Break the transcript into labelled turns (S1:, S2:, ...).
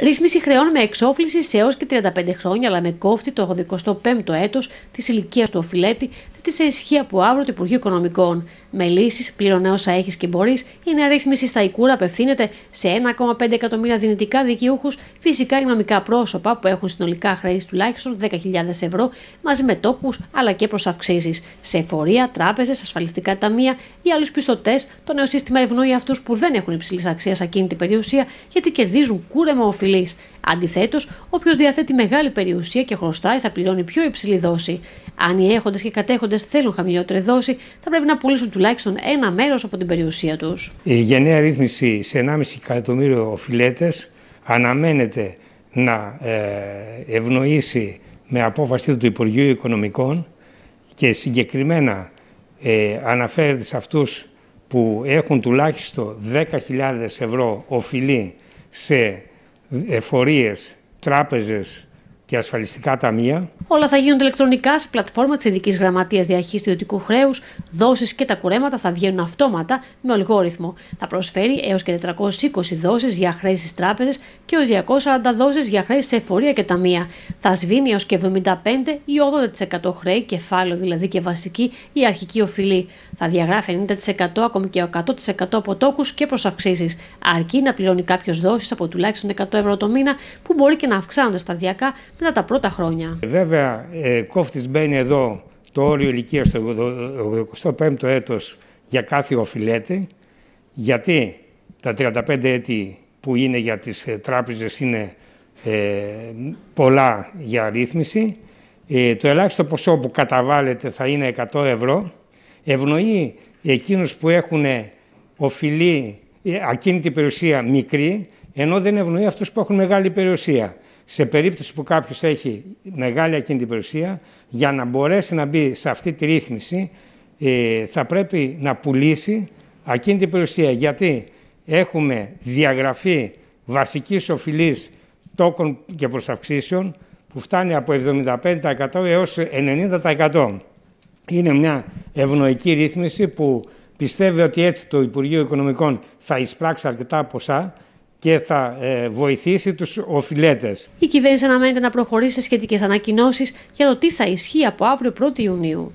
S1: Ρύθμιση χρεών με εξόφληση σε έως και 35 χρόνια, αλλά με κόφτη το 85ο έτος της ηλικίας του οφειλέτη, και σε ισχύ από αύριο το Υπουργείο Οικονομικών. Με λύσεις πληρώνε όσα έχεις και μπορείς, η νέα ρύθμιση στα ΙΚΟΥΡΑ απευθύνεται σε 1,5 εκατομμύρια δυνητικά δικαιούχους, φυσικά οικονομικά πρόσωπα που έχουν συνολικά χρέη τουλάχιστον 10.000 ευρώ, μαζί με τόπους, αλλά και προς αυξήσεις. Σε εφορία, τράπεζες, ασφαλιστικά ταμεία ή άλλους πιστωτές, το νέο σύστημα ευνοεί αυτούς που δεν έχουν υψηλής αξίας ακίνητη περιουσία γιατί κερδίζουν κούρεμα οφειλέτη Αντιθέτως, Αντιθέτως, όποιος διαθέτει μεγάλη περιουσία και χρωστάει θα πληρώνει πιο υψηλή δόση. Αν οι έχοντες και κατέχοντες θέλουν χαμηλότερη δόση, θα πρέπει να πουλήσουν τουλάχιστον ένα μέρος από την περιουσία τους.
S2: Η γενναία ρύθμιση σε 1,5 εκατομμύριο οφειλέτες αναμένεται να ε, ευνοήσει με απόφαση του Υπουργείου Οικονομικών και συγκεκριμένα ε, αναφέρεται σε αυτούς που έχουν τουλάχιστον 10.000 ευρώ οφειλή σε εφορίες, τράπεζες, και ασφαλιστικά ταμεία.
S1: Όλα θα γίνονται ηλεκτρονικά σε πλατφόρμα της Ειδικής Γραμματείας Διαχείρισης Ιδιωτικού Χρέους. Δόσεις και τα κουρέματα θα βγαίνουν αυτόματα με αλγόριθμο. Θα προσφέρει έως και 420 δόσεις για χρέη στις τράπεζες και ω 240 δόσεις για χρέη σε εφορία και ταμεία. Θα σβήνει έως και 75 ή 80% χρέη, κεφάλαιο δηλαδή και βασική ή αρχική οφειλή. Θα διαγράφει 90% ακόμη και 100% από τόκους και προς αυξήσεις, αρκεί να πληρώνει κάποιος δόσεις από τουλάχιστον 100 ευρώ το μήνα που μπορεί και να αυξάνονται σταδιακά μετά τα πρώτα χρόνια.
S2: Ε, βέβαια, ε, κόφτης μπαίνει εδώ το όριο ηλικίας στο 85ο έτος για κάθε οφειλέτη, γιατί τα 35 έτη που είναι για τις ε, τράπεζες είναι ε, πολλά για ρύθμιση. Ε, το ελάχιστο ποσό που καταβάλλεται θα είναι 100 ευρώ. Ευνοεί εκείνους που έχουν ε, οφειλή, ακίνητη περιουσία μικρή, ενώ δεν ευνοεί αυτούς που έχουν μεγάλη περιουσία σε περίπτωση που κάποιος έχει μεγάλη ακίνητη περιουσία, για να μπορέσει να μπει σε αυτή τη ρύθμιση, ε, θα πρέπει να πουλήσει ακίνητη περιουσία. Γιατί έχουμε διαγραφή βασικής οφειλής τόκων και προσαυξήσεων που φτάνει από 75% έως 90%. Είναι μια ευνοϊκή ρύθμιση που πιστεύει ότι έτσι το Υπουργείο Οικονομικών θα εισπράξει αρκετά ποσά και θα ε, βοηθήσει τους οφειλέτες.
S1: Η κυβέρνηση αναμένεται να προχωρήσει σε σχετικές ανακοινώσεις για το τι θα ισχύει από αύριο 1η Ιουνίου.